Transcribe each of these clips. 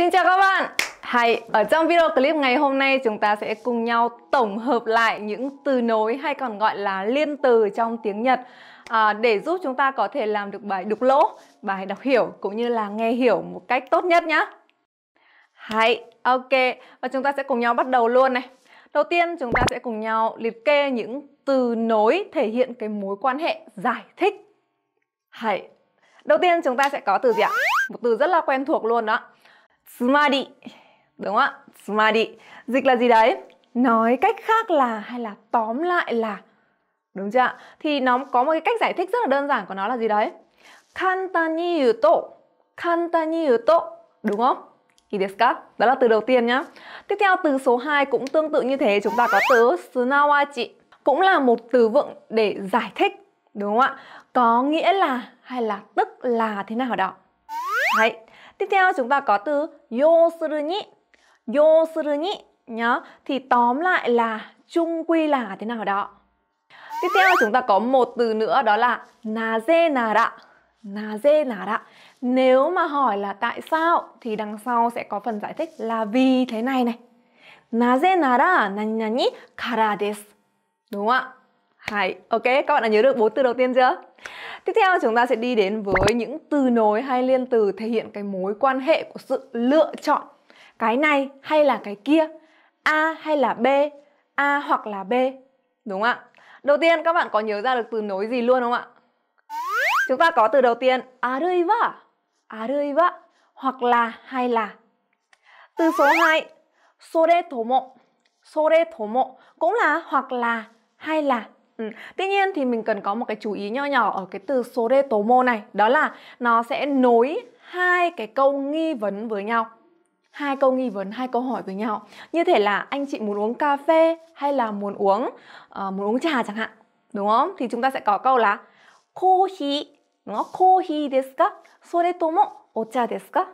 Xin chào các bạn Hay, ở trong video clip ngày hôm nay chúng ta sẽ cùng nhau tổng hợp lại những từ nối hay còn gọi là liên từ trong tiếng Nhật à, để giúp chúng ta có thể làm được bài đục lỗ, bài đọc hiểu cũng như là nghe hiểu một cách tốt nhất nhé. Hay, ok, và chúng ta sẽ cùng nhau bắt đầu luôn này. Đầu tiên chúng ta sẽ cùng nhau liệt kê những từ nối thể hiện cái mối quan hệ giải thích. Hãy đầu tiên chúng ta sẽ có từ gì ạ? Một từ rất là quen thuộc luôn đó tsumari. Đúng không ạ? Tsumari. Dịch là gì đấy? Nói cách khác là hay là tóm lại là. Đúng chưa ạ? Thì nó có một cái cách giải thích rất là đơn giản của nó là gì đấy? Kantani yuto. Kantani yuto. Đúng không? Hideskat. Đó là từ đầu tiên nhá. Tiếp theo từ số 2 cũng tương tự như thế, chúng ta có từ sunawachi. Cũng là một từ vựng để giải thích, đúng không ạ? Có nghĩa là hay là tức là thế nào đó. Đấy. Tiếp theo chúng ta có từ 요스르니 요스르니 nhá thì tóm lại là chung quy là thế nào đó. Tiếp theo chúng ta có một từ nữa đó là 나제 나라 나제 나라 Nếu mà hỏi là tại sao thì đằng sau sẽ có phần giải thích là vì thế này này. 나제 나라 나냐니 가라 데스. Đúng không ạ? Hay, ok, các bạn đã nhớ được bốn từ đầu tiên chưa? Tiếp theo chúng ta sẽ đi đến với những từ nối hay liên từ thể hiện cái mối quan hệ của sự lựa chọn cái này hay là cái kia, A hay là B, A hoặc là B. Đúng không ạ? Đầu tiên các bạn có nhớ ra được từ nối gì luôn không ạ? Chúng ta có từ đầu tiên arriva, à à arriva hoặc là hay là. Từ số 2 sore tomo, sore tomo cũng là hoặc là hay là Ừ, tuy nhiên thì mình cần có một cái chú ý nho nhỏ ở cái từ tố mô này Đó là nó sẽ nối hai cái câu nghi vấn với nhau hai câu nghi vấn, hai câu hỏi với nhau Như thể là anh chị muốn uống cà phê hay là muốn uống uh, muốn uống trà chẳng hạn Đúng không? Thì chúng ta sẽ có câu là Kohi Đúng không? Kohi desu ka? Sore tomo ocha desu ka?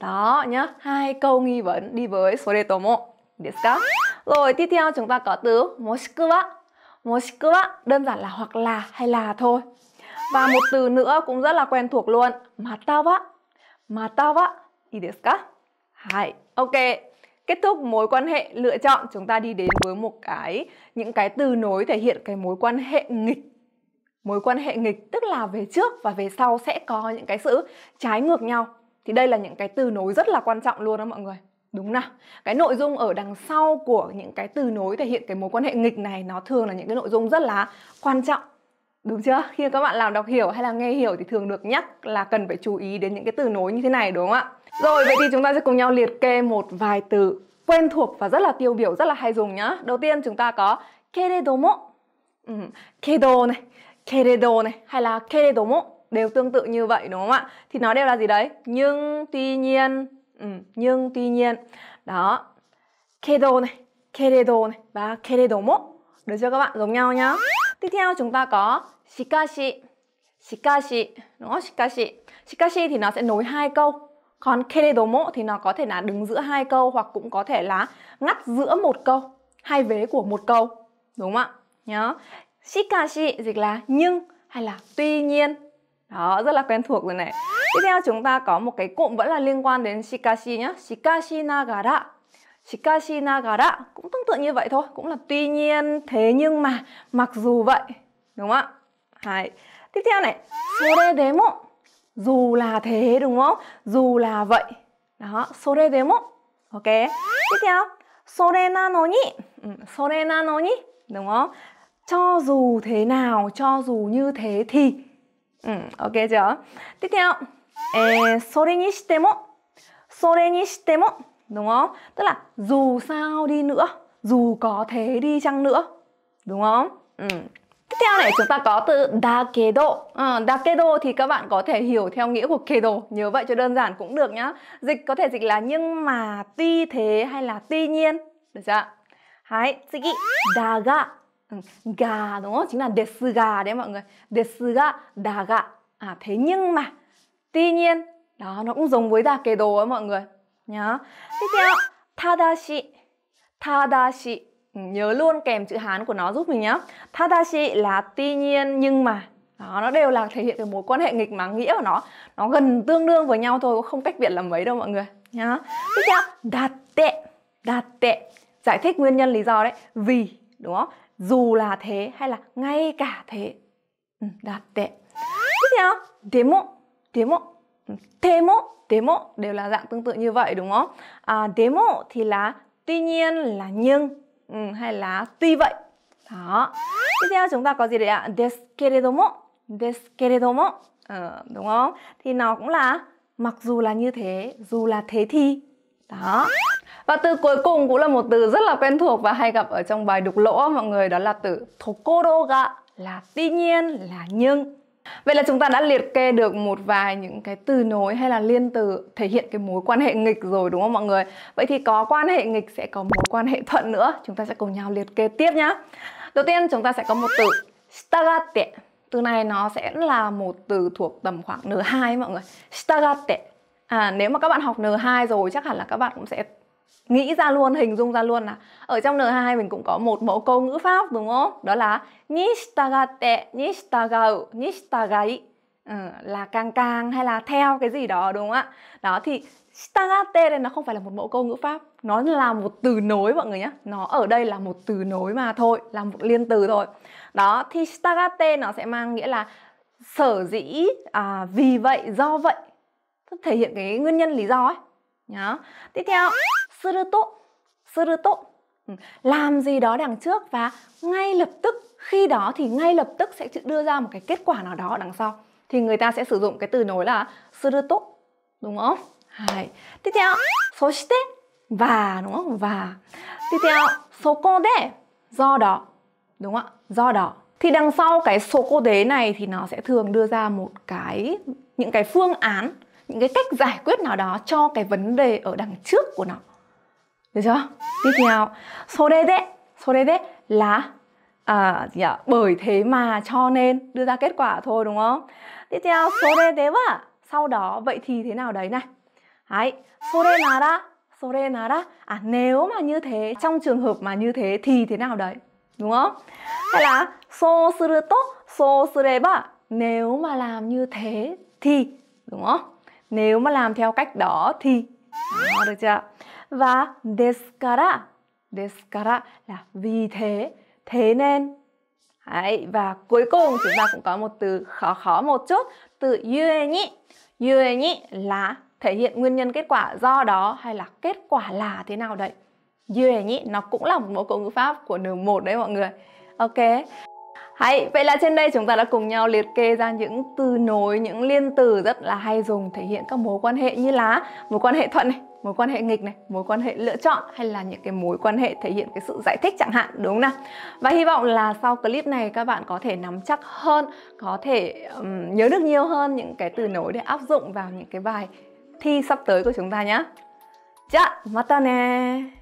Đó nhá, hai câu nghi vấn đi với sore tomo desu ka? Rồi tiếp theo chúng ta có từ Moshikuwa Moskva đơn giản là hoặc là hay là thôi. Và một từ nữa cũng rất là quen thuộc luôn. Matawa. Matawa. ideska desu Hai. Ok. Kết thúc mối quan hệ lựa chọn, chúng ta đi đến với một cái những cái từ nối thể hiện cái mối quan hệ nghịch. Mối quan hệ nghịch tức là về trước và về sau sẽ có những cái sự trái ngược nhau. Thì đây là những cái từ nối rất là quan trọng luôn đó mọi người. Đúng nào. Cái nội dung ở đằng sau của những cái từ nối thể hiện cái mối quan hệ nghịch này nó thường là những cái nội dung rất là quan trọng. Đúng chưa? Khi các bạn làm đọc hiểu hay là nghe hiểu thì thường được nhắc là cần phải chú ý đến những cái từ nối như thế này đúng không ạ? Rồi vậy thì chúng ta sẽ cùng nhau liệt kê một vài từ quen thuộc và rất là tiêu biểu, rất là hay dùng nhá. Đầu tiên chúng ta có keredomo. Ừ, kedo này, keredo này hay là keredomo đều tương tự như vậy đúng không ạ? Thì nó đều là gì đấy? Nhưng tuy nhiên Ừ, nhưng tuy nhiên đó kedo này kedo này và kedo keredomo được chưa các bạn giống nhau nhá tiếp theo chúng ta có shikashi shikashi đúng không shikashi shikashi thì nó sẽ nối hai câu còn kedo keredomo thì nó có thể là đứng giữa hai câu hoặc cũng có thể là ngắt giữa một câu hai vế của một câu đúng không ạ nhớ shikashi dịch là nhưng hay là tuy nhiên đó rất là quen thuộc rồi này Tiếp theo chúng ta có một cái cụm vẫn là liên quan đến shikashi nhá. Shikashi nagara. Shikashi nagara cũng tương tự như vậy thôi, cũng là tuy nhiên, thế nhưng mà, mặc dù vậy. Đúng không ạ? Hai. Tiếp theo này, sore demo. Dù là thế đúng không? Dù là vậy. Đó, sore demo. Ok. Tiếp theo, sore nano ni. Ừ, sore nano ni, đúng không? Cho dù thế nào, cho dù như thế thì. Ừ, ok chưa? Tiếp theo, ê, sorry ni shite mo sorry ni shite mo đúng không? Tức là dù sao đi nữa, dù có thế đi chăng nữa. Đúng không? Ừ. Tiếp theo này chúng ta có từ đa kê ừ, Đa kê dakedo thì các bạn có thể hiểu theo nghĩa của kê kedo. Nhớ vậy cho đơn giản cũng được nhá. Dịch có thể dịch là nhưng mà tuy thế hay là tuy nhiên. Được chưa? Hãy, tsugi, daga. Ừ, ga đúng không? Chính là desu ga đấy mọi người. Desu ga, daga. À thế nhưng mà Tuy nhiên, đó nó cũng giống với đà kề đồ ấy mọi người nhá. Tiếp theo, tadashi. Tadashi ừ, nhớ luôn kèm chữ Hán của nó giúp mình nhá. Tadashi là tuy nhiên nhưng mà đó, nó đều là thể hiện về mối quan hệ nghịch mà nghĩa của nó nó gần tương đương với nhau thôi không cách biệt là mấy đâu mọi người nhá tiếp theo đạt tệ đạt tệ giải thích nguyên nhân lý do đấy vì đúng không dù là thế hay là ngay cả thế ừ, đạt tệ tiếp theo demo demo demo demo đều là dạng tương tự như vậy đúng không à, demo thì là tuy nhiên là nhưng ừ, hay là tuy vậy đó tiếp theo chúng ta có gì đấy ạ à? des keredomo ờ, đúng không thì nó cũng là mặc dù là như thế dù là thế thì đó và từ cuối cùng cũng là một từ rất là quen thuộc và hay gặp ở trong bài đục lỗ mọi người đó là từ tokoro ga là tuy nhiên là nhưng Vậy là chúng ta đã liệt kê được một vài những cái từ nối hay là liên từ thể hiện cái mối quan hệ nghịch rồi đúng không mọi người? Vậy thì có quan hệ nghịch sẽ có mối quan hệ thuận nữa. Chúng ta sẽ cùng nhau liệt kê tiếp nhá. Đầu tiên chúng ta sẽ có một từ stagate. Từ này nó sẽ là một từ thuộc tầm khoảng N2 mọi người. Stagate. À nếu mà các bạn học N2 rồi chắc hẳn là các bạn cũng sẽ nghĩ ra luôn hình dung ra luôn là ở trong N2 mình cũng có một mẫu câu ngữ pháp đúng không đó là ni ni nishitagau ni ừ, là càng càng hay là theo cái gì đó đúng không ạ đó thì Stagate đây nó không phải là một mẫu câu ngữ pháp Nó là một từ nối mọi người nhé Nó ở đây là một từ nối mà thôi Là một liên từ thôi Đó thì stagate nó sẽ mang nghĩa là Sở dĩ, à, vì vậy, do vậy Thể hiện cái nguyên nhân lý do ấy Nhá. Tiếp theo suruto suruto ừ. làm gì đó đằng trước và ngay lập tức khi đó thì ngay lập tức sẽ đưa ra một cái kết quả nào đó đằng sau thì người ta sẽ sử dụng cái từ nối là suruto đúng không? Hai. Tiếp theo, số soshite và đúng không? Và. Tiếp theo, số cô de do đó. Đúng không ạ? Do đó. Thì đằng sau cái số cô đế này thì nó sẽ thường đưa ra một cái những cái phương án, những cái cách giải quyết nào đó cho cái vấn đề ở đằng trước của nó. 그죠? Tiếp theo. So de de. So de de là à, gì ạ? Dạ, bởi thế mà cho nên đưa ra kết quả thôi đúng không? Tiếp theo. So de de wa. Sau đó vậy thì thế nào đấy này. Đấy. So de na ra. So de na ra. À nếu mà như thế, trong trường hợp mà như thế thì thế nào đấy. Đúng không? Hay là so suru to, so sureba. Nếu mà làm như thế thì đúng không? Nếu mà làm theo cách đó thì đó, được chưa? và deskara deskara là vì thế thế nên Đấy, và cuối cùng chúng ta cũng có một từ khó khó một chút từ yue nhị yue nhị là thể hiện nguyên nhân kết quả do đó hay là kết quả là thế nào đấy yue nhị nó cũng là một mẫu câu ngữ pháp của n1 đấy mọi người ok Hãy, vậy là trên đây chúng ta đã cùng nhau liệt kê ra những từ nối, những liên từ rất là hay dùng thể hiện các mối quan hệ như là mối quan hệ thuận này, mối quan hệ nghịch này, mối quan hệ lựa chọn hay là những cái mối quan hệ thể hiện cái sự giải thích chẳng hạn đúng không nào? Và hy vọng là sau clip này các bạn có thể nắm chắc hơn, có thể um, nhớ được nhiều hơn những cái từ nối để áp dụng vào những cái bài thi sắp tới của chúng ta nhé. Dạ, mata nè.